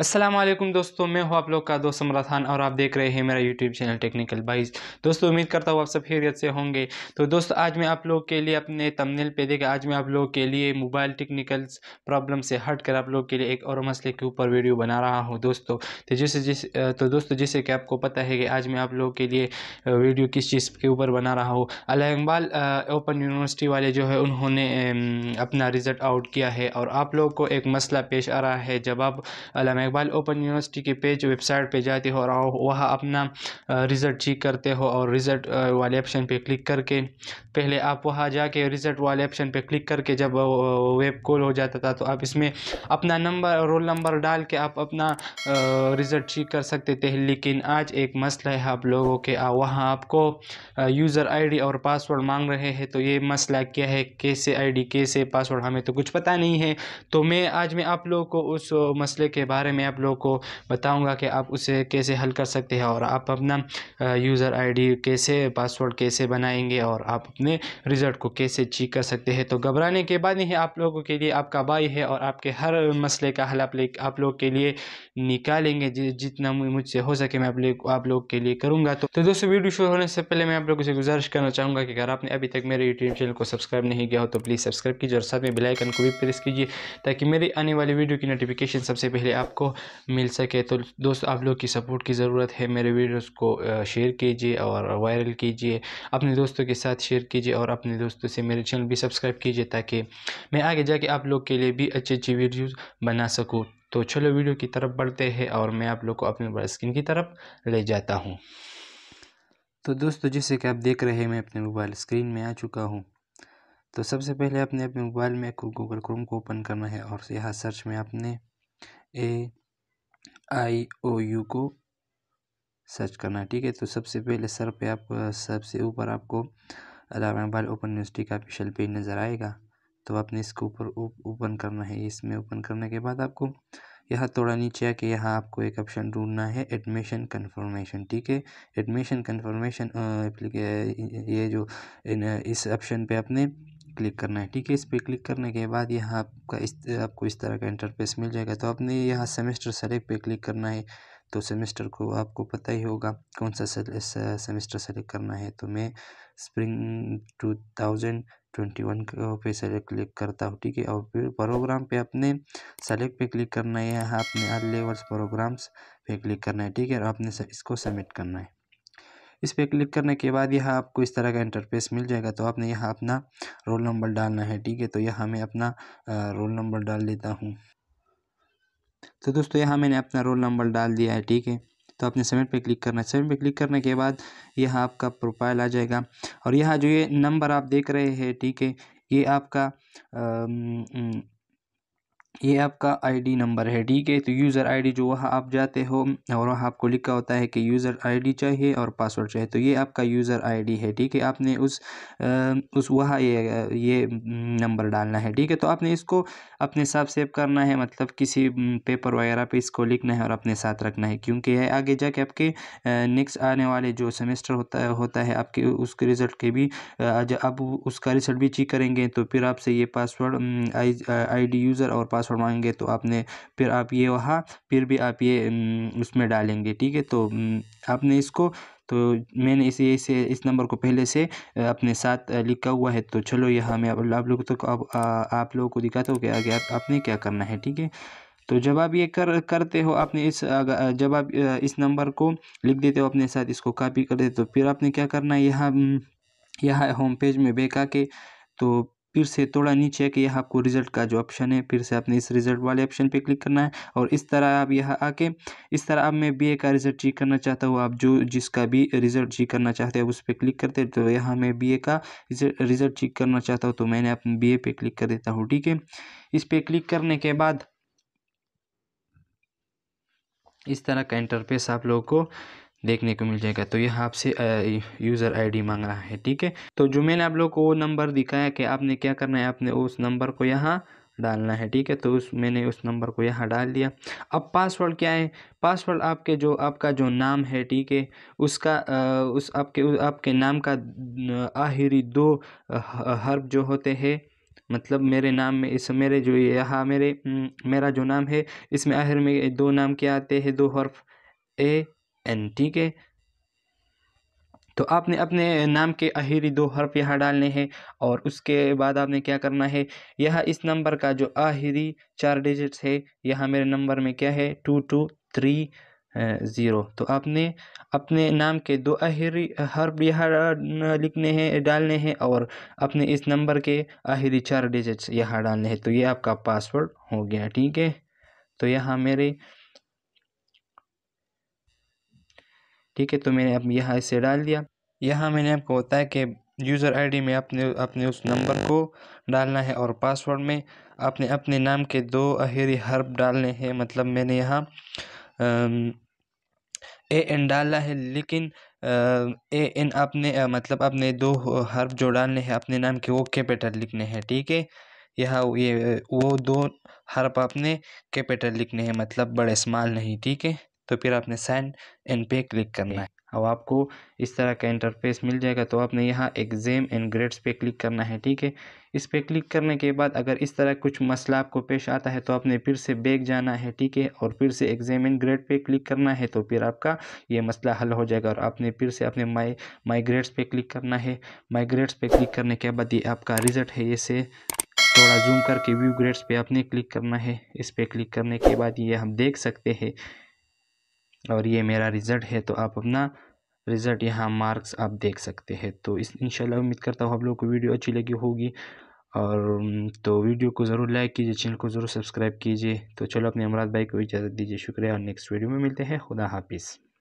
असलम दोस्तों मैं हूं आप लोग का दोस्त समरा खान और आप देख रहे हैं मेरा यूट्यूब चैनल टेक्निकल बाइज दोस्तों उम्मीद करता हूं आप सब खैरियत से होंगे तो दोस्तों आज मैं आप लोग के लिए अपने तमनेल पे देखा आज मैं आप लोग के लिए मोबाइल टेक्निकल प्रॉब्लम से हट कर आप लोग के लिए एक और मसले के ऊपर वीडियो बना रहा हूँ दोस्तों तो जैसे जिस तो दोस्तों जैसे कि आपको पता है कि आज मैं आप लोग के लिए वीडियो किस चीज़ के ऊपर बना रहा हूँ अला ओपन यूनिवर्सिटी वाले जो है उन्होंने अपना रिज़ल्ट आउट किया है और आप लोग को एक मसला पेश आ रहा है जब आप इकबाल ओपन यूनिवर्सिटी के पेज वेबसाइट पे जाते हो और वहाँ अपना रिज़ल्ट चेक करते हो और रिज़ल्ट वाले ऑप्शन पे क्लिक करके पहले आप वहाँ जाके रिज़ल्ट वाले ऑप्शन पे क्लिक करके जब वेब कॉल हो जाता था तो आप इसमें अपना नंबर रोल नंबर डाल के आप अपना रिज़ल्ट चेक कर सकते थे लेकिन आज एक मसला है आप लोगों के वहाँ आपको यूज़र आई और पासवर्ड मांग रहे हैं तो ये मसला क्या है कैसे आई कैसे पासवर्ड हमें तो कुछ पता नहीं है तो मैं आज मैं आप लोगों को उस मसले के बारे में मैं आप लोगों को बताऊंगा कि आप उसे कैसे हल कर सकते हैं और आप अपना यूज़र आईडी कैसे पासवर्ड कैसे बनाएंगे और आप अपने रिज़ल्ट को कैसे चेक कर सकते हैं तो घबराने के बाद ही आप लोगों के लिए आपका भाई है और आपके हर मसले का हल आप आप लोग के लिए निकालेंगे जितना मुझसे हो सके मैं आप लोग आप लोग के लिए करूँगा तो, तो दोस्तों वीडियो शुरू होने से पहले मैं आप लोगों से गुजारिश करना चाहूँगा कि अगर आपने अभी तक मेरे यूट्यूब चैनल को सब्सक्राइब नहीं किया हो तो प्लीज़ सब्सक्राइब कीजिए और साथ में बेलाइकन को भी प्रेस कीजिए ताकि मेरी आने वाली वीडियो की नोटिफिकेशन सबसे पहले आपको मिल सके तो दोस्त आप लोग की सपोर्ट की ज़रूरत है मेरे वीडियोस को शेयर कीजिए और वायरल कीजिए अपने दोस्तों के साथ शेयर कीजिए और अपने दोस्तों से मेरे चैनल भी सब्सक्राइब कीजिए ताकि मैं आगे जाके आप लोग के लिए भी अच्छी अच्छी वीडियोज़ बना सकूँ तो चलो वीडियो की तरफ बढ़ते हैं और मैं आप लोग को अपने मोबाइल स्क्रीन की तरफ ले जाता हूँ तो दोस्तों जैसे कि आप देख रहे हैं मैं अपने मोबाइल स्क्रीन में आ चुका हूँ तो सबसे पहले आपने अपने मोबाइल में गूगल क्रोम को ओपन करना है और यहाँ सर्च में आपने ए आई ओ यू को सर्च करना है ठीक है तो सबसे पहले सर पे आप सबसे ऊपर आपको अलावा ओपन यूनिवर्सिटी का ऑफिशियल पेज नज़र आएगा तो आपने इसको ऊपर ओपन करना है इसमें ओपन करने के बाद आपको यहाँ थोड़ा नीचे आके यहाँ आपको एक ऑप्शन ढूंढना है एडमिशन कंफर्मेशन ठीक है एडमिशन कंफर्मेशन ये जो इस ऑप्शन पे आपने क्लिक करना है ठीक है इस पर क्लिक करने के बाद यहाँ आपका इस आपको इस तरह का इंटरफेस मिल जाएगा तो आपने यहाँ सेमेस्टर सेलेक्ट पे क्लिक करना है तो सेमेस्टर को आपको पता ही होगा कौन सा सेमेस्टर सेलेक्ट करना है तो मैं spring two thousand twenty one पे सेलेक्ट क्लिक करता हूँ ठीक है और फिर प्रोग्राम पे अपने सेलेक्ट पे क्लिक करना है यहाँ अपने हर लेवल्स प्रोग्राम्स पे क्लिक करना है ठीक है और आपने इसको सबमिट करना है इस पर क्लिक करने के बाद यहाँ आपको इस तरह का इंटरफेस मिल जाएगा तो आपने यहाँ अपना रोल नंबर डालना है ठीक है तो यहाँ मैं अपना रोल नंबर डाल देता हूँ तो दोस्तों यहाँ मैंने अपना रोल नंबर डाल दिया है ठीक है तो आपने सबमिट पे क्लिक करना है सबमिट पे क्लिक करने के बाद यहाँ आपका प्रोफाइल आ जाएगा और यहाँ जो ये नंबर आप देख रहे हैं ठीक है ये आपका ये आपका आईडी नंबर है ठीक है तो यूज़र आईडी जो वहाँ आप जाते हो और वहाँ आपको लिखा होता है कि यूज़र आईडी चाहिए और पासवर्ड चाहिए तो ये आपका यूज़र आईडी है ठीक है आपने उस उस वहाँ ये ये नंबर डालना है ठीक है तो आपने इसको अपने साथ सेव करना है मतलब किसी पेपर वगैरह पे इसको लिखना है और अपने साथ रखना है क्योंकि ये आगे जाके आपके नेक्स्ट आने वाले जो सेमेस्टर होता है होता है आपके उसके रिज़ल्ट के भी अब उसका रिज़ल्ट भी चेक करेंगे तो फिर आपसे ये पासवर्ड आई डी यूज़र और पासवर्ड पासवर्ड मांगेंगे तो आपने फिर आप ये वहाँ फिर भी आप ये उसमें डालेंगे ठीक है तो आपने इसको तो मैंने इसे इसे इस नंबर को पहले से अपने साथ लिखा हुआ है तो चलो यहाँ मैं आप लोगों तो आप, आप लोगों को दिखाता हूँ कि आगे आप, आपने क्या करना है ठीक है तो जब आप ये कर करते हो आपने इस जब आप इस नंबर को लिख देते हो अपने साथ इसको कॉपी कर देते हो तो फिर आपने क्या करना है यहाँ यहाँ होम पेज में बेका आके तो फिर से थोड़ा नीचे के यहाँ आपको रिजल्ट का जो ऑप्शन है फिर से आपने इस रिजल्ट वाले ऑप्शन पे क्लिक करना है और इस तरह आप यहाँ आके इस तरह आप मैं बी का रिजल्ट चेक करना चाहता हूँ आप जो जिसका भी रिजल्ट चेक करना चाहते हैं उस पर क्लिक करते तो यहाँ मैं बी का रिजल्ट चेक करना चाहता हूँ तो मैंने अपने बी पे क्लिक कर देता हूँ ठीक है इस पर क्लिक करने के बाद इस तरह का इंटरफेस आप लोगों को देखने को मिल जाएगा तो यह आपसे यूज़र आईडी मांग रहा है ठीक है तो जो मैंने आप लोग को वो नंबर दिखाया कि आपने क्या करना है आपने उस नंबर को यहाँ डालना है ठीक है तो उस मैंने उस नंबर को यहाँ डाल दिया अब पासवर्ड क्या है पासवर्ड आपके जो आपका जो नाम है ठीक है उसका उस आपके उस आपके नाम का आखिरी दो हर्फ जो होते हैं मतलब मेरे नाम में इस मेरे जो यहाँ मेरे मेरा जो नाम है इसमें आखिर में दो नाम क्या आते हैं दो हर्फ ए एन ठीक है तो आपने अपने नाम के आहिरी दो हर्फ यहाँ डालने हैं और उसके बाद आपने क्या करना है यह इस नंबर का जो आहिरी चार डिजिट्स है यह मेरे नंबर में क्या है टू टू थ्री ज़ीरो तो आपने अपने नाम के दो आहरी हर्फ यहाँ लिखने हैं डालने हैं और अपने इस नंबर के आहरी चार डिजिट्स यहाँ डालने हैं तो ये आपका पासवर्ड हो गया ठीक है तो यहाँ मेरे ठीक है तो मैंने अब यहाँ इसे डाल दिया यहाँ मैंने आपको बताया कि यूज़र आईडी में अपने अपने उस नंबर को डालना है और पासवर्ड में अपने अपने नाम के दो अहिरी हर्फ डालने हैं मतलब मैंने यहाँ ए एन डाला है लेकिन ए एन अपने मतलब अपने दो हर्फ जो डालने हैं अपने नाम के वो कैपिटल लिखने हैं ठीक है यहाँ ये वो दो हर्फ अपने कैपिटल लिखने हैं मतलब बड़े स्माल नहीं ठीक है तो फिर आपने साइन इन पे क्लिक करना है अब आपको इस तरह का इंटरफेस मिल जाएगा तो आपने यहाँ एग्ज़ाम एंड ग्रेड्स पे क्लिक करना है ठीक है इस पर क्लिक करने के बाद अगर इस तरह कुछ मसला आपको पेश आता है तो आपने फिर से बैग जाना है ठीक है और फिर से एग्ज़ाम एंड ग्रेड पे क्लिक करना है तो फिर आपका ये मसला हल हो जाएगा और आपने फिर से अपने माई माई ग्रेड्स पर क्लिक करना है माई ग्रेड्स पर क्लिक करने के बाद ये आपका रिज़ल्ट है इसे थोड़ा जूम करके व्यू ग्रेड्स पे आपने क्लिक करना है इस पर क्लिक करने के बाद ये हम देख सकते हैं और ये मेरा रिज़ल्ट है तो आप अपना रिज़ल्ट यहाँ मार्क्स आप देख सकते हैं तो इस इंशाल्लाह उम्मीद करता हूँ आप लोगों को वीडियो अच्छी लगी होगी और तो वीडियो को ज़रूर लाइक कीजिए चैनल को ज़रूर सब्सक्राइब कीजिए तो चलो अपने अमराज भाई को इजाज़त दीजिए शुक्रिया और नेक्स्ट वीडियो में मिलते हैं खुदा हाफिज़